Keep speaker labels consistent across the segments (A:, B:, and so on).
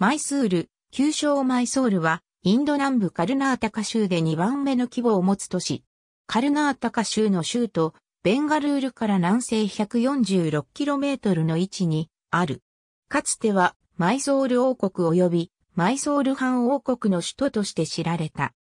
A: マイスール、旧称マイソールは、インド南部カルナータカ州で2番目の規模を持つ都市。カルナータカ州の州都、ベンガルールから南西 146km の位置にある。かつては、マイソール王国及び、マイソール藩王国の首都として知られた。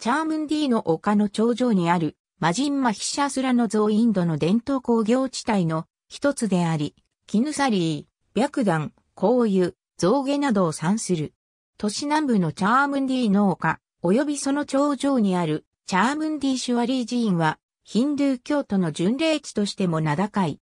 A: チャームンディの丘の頂上にある、マジンマヒシャスラの像インドの伝統工業地帯の一つであり、キヌサリー、白弾、紅油、象牙などを産する。都市南部のチャームンディ農家、及びその頂上にあるチャームンディシュワリー寺院は、ヒンドゥー教徒の巡礼地としても名高い。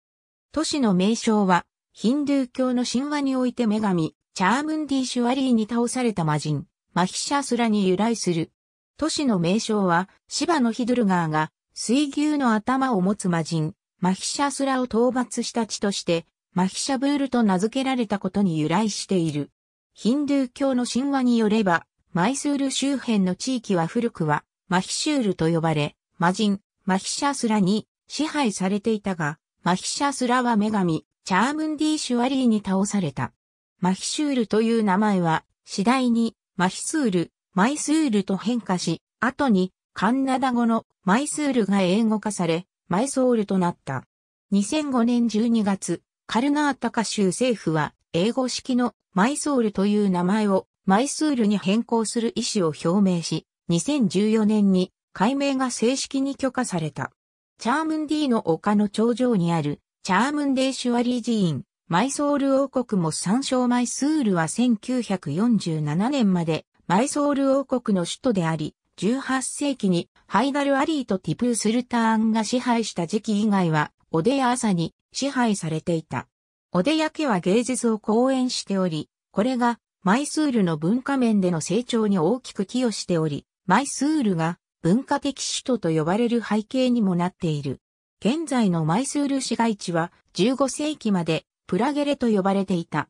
A: 都市の名称は、ヒンドゥー教の神話において女神、チャームンディシュワリーに倒された魔人、マヒシャスラに由来する。都市の名称は、芝のヒドルガーが、水牛の頭を持つ魔人、マヒシャスラを討伐した地として、マヒシャブールと名付けられたことに由来している。ヒンドゥー教の神話によれば、マイスール周辺の地域は古くは、マヒシュールと呼ばれ、魔人、マヒシャスラに支配されていたが、マヒシャスラは女神、チャームンディ・シュワリーに倒された。マヒシュールという名前は、次第に、マヒスール、マイスールと変化し、後に、カンナダ語のマイスールが英語化され、マイソールとなった。2005年12月、カルナータカ州政府は英語式のマイソールという名前をマイスールに変更する意思を表明し、2014年に改名が正式に許可された。チャームンディの丘の頂上にあるチャームンデーシュワリー寺院、マイソール王国も参照マイスールは1947年までマイソール王国の首都であり、18世紀にハイダル・アリーとティプー・スルターンが支配した時期以外はオデヤ朝に支配されていた。オデヤ家は芸術を講演しており、これがマイスールの文化面での成長に大きく寄与しており、マイスールが文化的首都と呼ばれる背景にもなっている。現在のマイスール市街地は15世紀までプラゲレと呼ばれていた。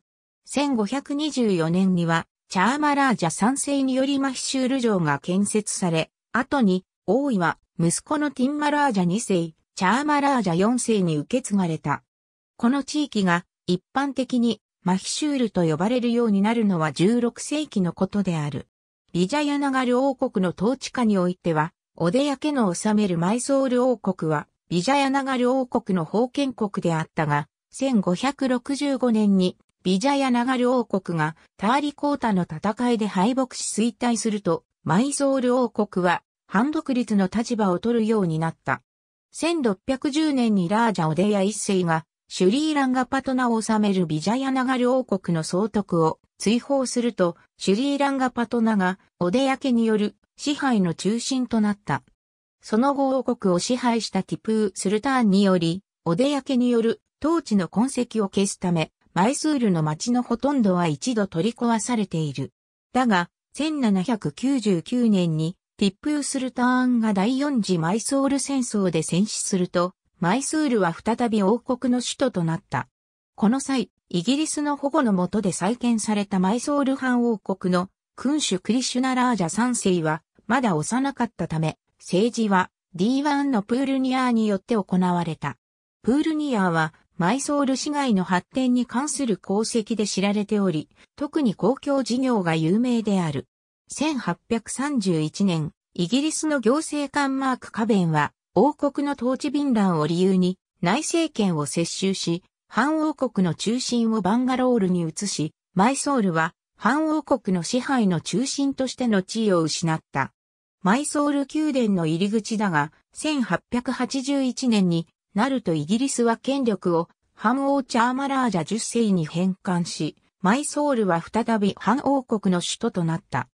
A: 1524年にはチャーマラージャ3世によりマヒシュール城が建設され、後に王位は息子のティンマラージャ2世、チャーマラージャ4世に受け継がれた。この地域が一般的にマヒシュールと呼ばれるようになるのは16世紀のことである。ビジャヤナガル王国の統治下においては、オデヤ家の治めるマイソール王国は、ビジャヤナガル王国の封建国であったが、1565年にビジャヤナガル王国がターリコータの戦いで敗北し衰退すると、マイソール王国は反独立の立場を取るようになった。1610年にラージャ・オデヤ一世が、シュリーランガパトナを治めるビジャヤナガル王国の総督を追放すると、シュリーランガパトナがオデヤ家による支配の中心となった。その後王国を支配したティプー・スルターンにより、オデヤ家による統治の痕跡を消すため、マイスールの町のほとんどは一度取り壊されている。だが、1799年にティップウスルターンが第四次マイソール戦争で戦死すると、マイスールは再び王国の首都となった。この際、イギリスの保護の下で再建されたマイソール藩王国の君主クリシュナラージャ3世はまだ幼かったため、政治は D1 のプールニアーによって行われた。プールニアーはマイソール市街の発展に関する功績で知られており、特に公共事業が有名である。1831年、イギリスの行政官マーク・カベンは、王国の統治便乱を理由に内政権を接収し、反王国の中心をバンガロールに移し、マイソールは反王国の支配の中心としての地位を失った。マイソール宮殿の入り口だが、1881年になるとイギリスは権力を反王チャーマラージャ10世に返還し、マイソールは再び反王国の首都となった。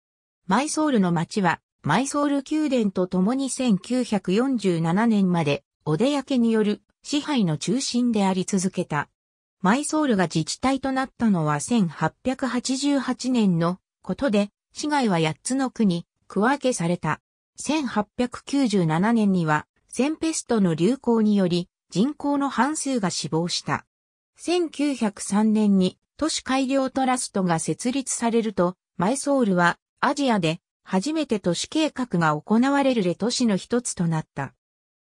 A: マイソールの町は、マイソール宮殿と共に1947年まで、お出焼けによる支配の中心であり続けた。マイソールが自治体となったのは1888年のことで、市街は8つの区に区分けされた。1897年には、センペストの流行により、人口の半数が死亡した。1903年に都市改良トラストが設立されると、マイソールはアジアで初めて都市計画が行われるレ都市の一つとなった。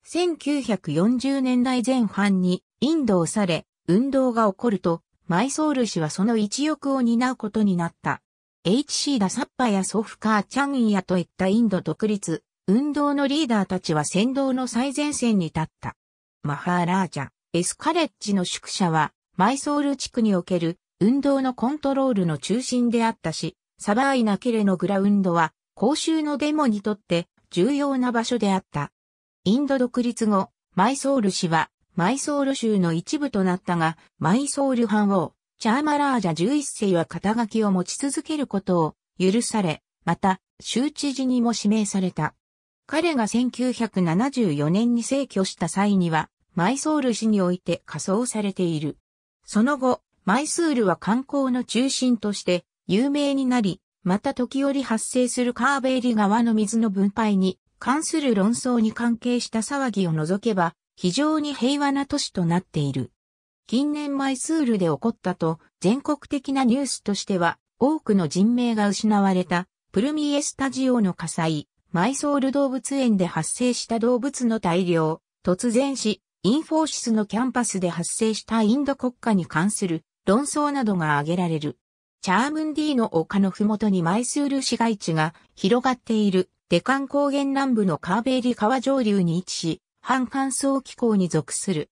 A: 1940年代前半にインドをされ、運動が起こると、マイソール氏はその一翼を担うことになった。H.C. ダサッパやソフカー・チャンイヤといったインド独立、運動のリーダーたちは先導の最前線に立った。マハーラージャ、エスカレッジの宿舎は、マイソール地区における運動のコントロールの中心であったし、サバーイナケレのグラウンドは公衆のデモにとって重要な場所であった。インド独立後、マイソール氏はマイソール州の一部となったが、マイソール藩王、チャーマラージャ11世は肩書きを持ち続けることを許され、また、州知事にも指名された。彼が1974年に逝去した際には、マイソール氏において仮装されている。その後、マイスールは観光の中心として有名になり、また時折発生するカーベイリ川の水の分配に関する論争に関係した騒ぎを除けば、非常に平和な都市となっている。近年マイスールで起こったと、全国的なニュースとしては、多くの人命が失われた、プルミエスタジオの火災、マイソール動物園で発生した動物の大量、突然死、インフォーシスのキャンパスで発生したインド国家に関する論争などが挙げられる。チャームンディーの丘のふもとにマイスール市街地が広がっているデカン高原南部のカーベイリ川上流に位置し、半乾燥気候に属する。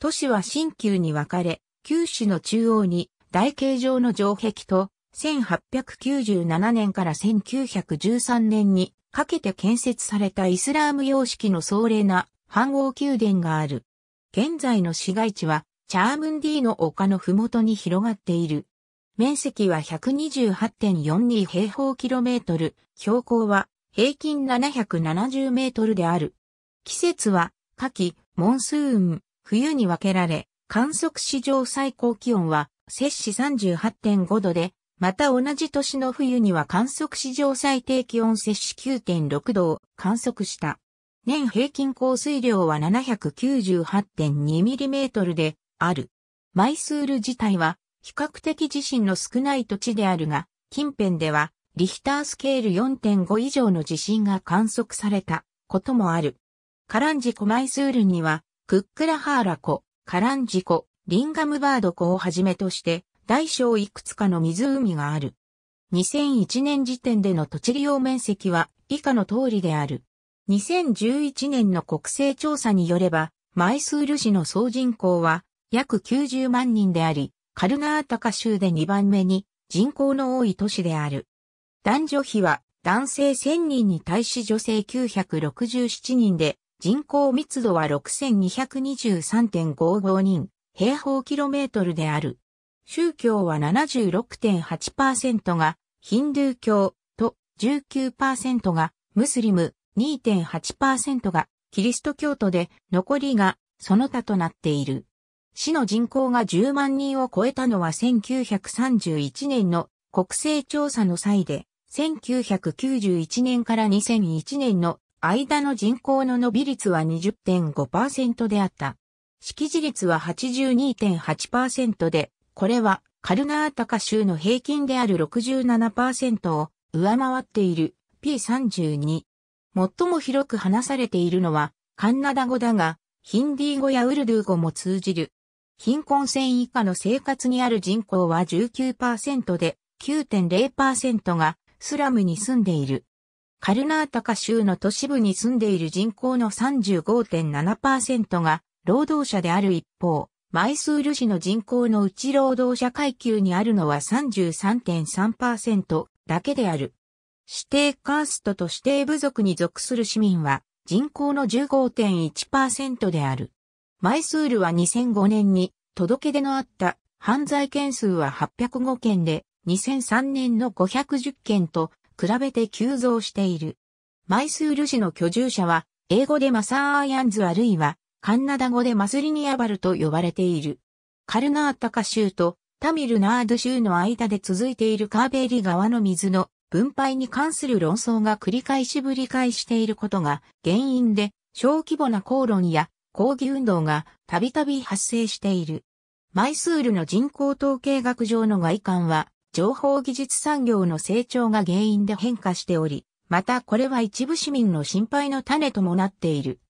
A: 都市は新旧に分かれ、旧市の中央に台形状の城壁と、1897年から1913年にかけて建設されたイスラーム様式の壮麗な半王宮殿がある。現在の市街地はチャームンディーの丘のふもとに広がっている。面積は128.42平方キロメートル、標高は平均770メートルである。季節は、夏季、モンスーン、冬に分けられ、観測史上最高気温は、摂氏38.5度で、また同じ年の冬には観測史上最低気温摂氏9.6度を観測した。年平均降水量は7 9 8 2トルである。マイスール自体は比較的地震の少ない土地であるが、近辺では、リヒタースケール4.5以上の地震が観測されたこともある。カランジコマイスールには、クックラハーラ湖、カランジ湖、リンガムバード湖をはじめとして、大小いくつかの湖がある。2001年時点での土地利用面積は以下の通りである。2011年の国勢調査によれば、マイスール市の総人口は約90万人であり、カルナータカ州で2番目に人口の多い都市である。男女比は男性1000人に対し女性967人で、人口密度は6223.55人、平方キロメートルである。宗教は76.8%がヒンドゥー教と19%がムスリム、2.8%がキリスト教徒で残りがその他となっている。市の人口が10万人を超えたのは1931年の国勢調査の際で、1991年から2001年の間の人口の伸び率は20.5%であった。識字率は82.8%で、これはカルナータカ州の平均である67%を上回っている P32。最も広く話されているのはカンナダ語だが、ヒンディー語やウルドゥー語も通じる貧困線以下の生活にある人口は19%で、9.0%がスラムに住んでいる。カルナータカ州の都市部に住んでいる人口の35.7%が労働者である一方、マイスール市の人口のうち労働者階級にあるのは33.3%だけである。指定カーストと指定部族に属する市民は人口の15.1%である。マイスールは2005年に届け出のあった犯罪件数は805件で、2003年の510件と比べて急増している。マイスール市の居住者は、英語でマサーアイアンズあるいは、カンナダ語でマスリニアバルと呼ばれている。カルナータカ州とタミルナード州の間で続いているカーベリ川の水の分配に関する論争が繰り返しぶり返していることが原因で小規模な口論や抗議運動がたびたび発生している。マイスールの人口統計学上の外観は、情報技術産業の成長が原因で変化しており、またこれは一部市民の心配の種ともなっている。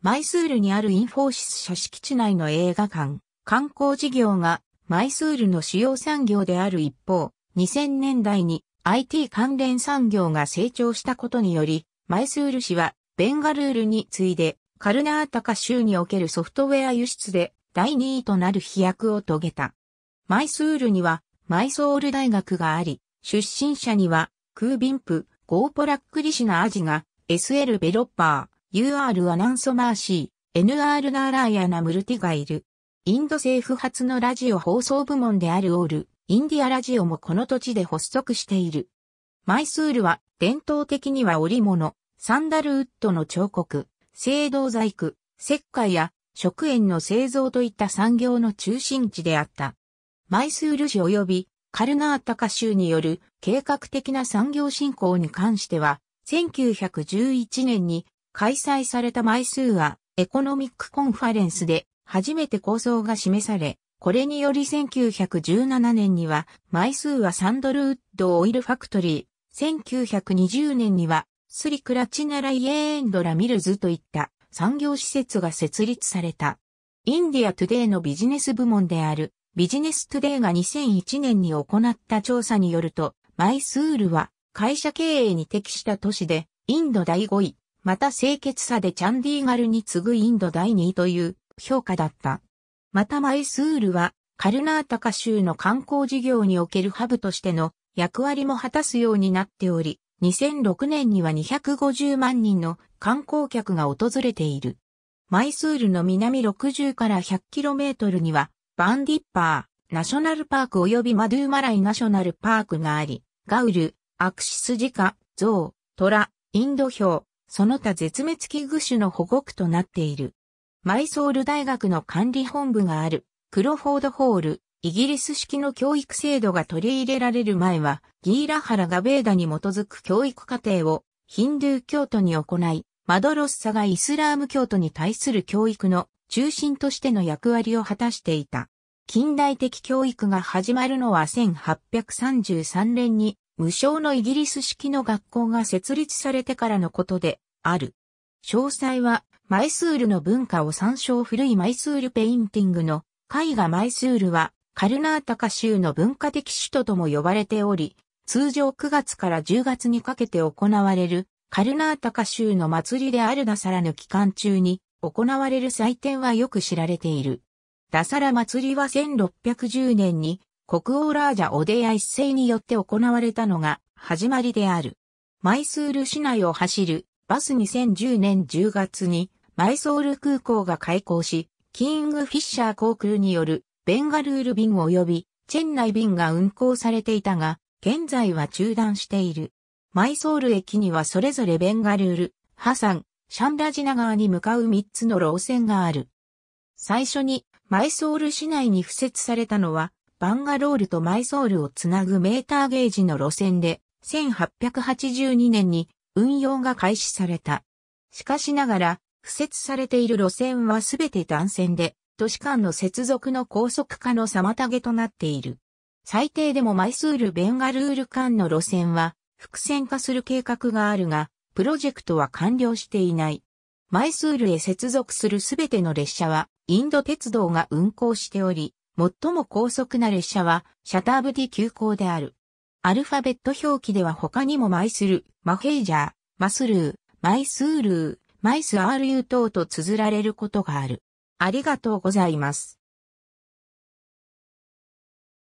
A: マイスールにあるインフォーシス社敷地内の映画館、観光事業がマイスールの主要産業である一方、2000年代に IT 関連産業が成長したことにより、マイスール市はベンガルールに次いでカルナータカ州におけるソフトウェア輸出で第2位となる飛躍を遂げた。マイスールにはマイソール大学があり、出身者にはクービンプ、ゴーポラックリシナアジが SL ベロッパー、UR アナンソマーシー、NR ナーラーヤナムルティがいる。インド政府発のラジオ放送部門であるオール、インディアラジオもこの土地で発足している。マイスールは伝統的には織物、サンダルウッドの彫刻、製銅細工、石灰や食塩の製造といった産業の中心地であった。マイスール市及びカルナータカ州による計画的な産業振興に関しては、1911年に開催されたマイスーアエコノミックコンファレンスで初めて構想が示され、これにより1917年にはマイスーアサンドルウッドオイルファクトリー、1920年にはスリクラチナライエーンドラミルズといった産業施設が設立された。インディアトゥデイのビジネス部門であるビジネストゥデイが2001年に行った調査によると、マイスールは会社経営に適した都市でインド第5位、また清潔さでチャンディーガルに次ぐインド第2位という評価だった。またマイスールはカルナータカ州の観光事業におけるハブとしての役割も果たすようになっており、2006年には250万人の観光客が訪れている。マイスールの南60から 100km には、バンディッパー、ナショナルパーク及びマドゥーマライナショナルパークがあり、ガウル、アクシスジカ、ゾウ、トラ、インドヒョウ、その他絶滅危惧種の保護区となっている。マイソール大学の管理本部がある、クロフォードホール、イギリス式の教育制度が取り入れられる前は、ギーラハラガベーダに基づく教育課程をヒンドゥー教徒に行い、マドロッサがイスラーム教徒に対する教育の中心としての役割を果たしていた。近代的教育が始まるのは1833年に無償のイギリス式の学校が設立されてからのことである。詳細はマイスールの文化を参照古いマイスールペインティングの絵画マイスールはカルナータカ州の文化的首都とも呼ばれており、通常9月から10月にかけて行われるカルナータカ州の祭りであるダサラの期間中に行われる祭典はよく知られている。ダサラ祭りは1610年に国王ラージャ・オデヤ一世によって行われたのが始まりである。マイスール市内を走るバス2010年10月にマイソール空港が開港し、キング・フィッシャー航空によるベンガルール便及びチェンナイ便が運行されていたが、現在は中断している。マイソール駅にはそれぞれベンガルール、ハサン、シャンラジナ川に向かう3つの路線がある。最初にマイソール市内に付設されたのは、バンガロールとマイソールをつなぐメーターゲージの路線で、1882年に運用が開始された。しかしながら、付設されている路線はすべて断線で、都市間の接続の高速化の妨げとなっている。最低でもマイスール・ベンガルール間の路線は複線化する計画があるが、プロジェクトは完了していない。マイスールへ接続するすべての列車はインド鉄道が運行しており、最も高速な列車はシャターブティ急行である。アルファベット表記では他にもマイスル、マヘイジャー、マスルー、マイスールー、マイス RU 等と綴られることがある。ありがとうございます。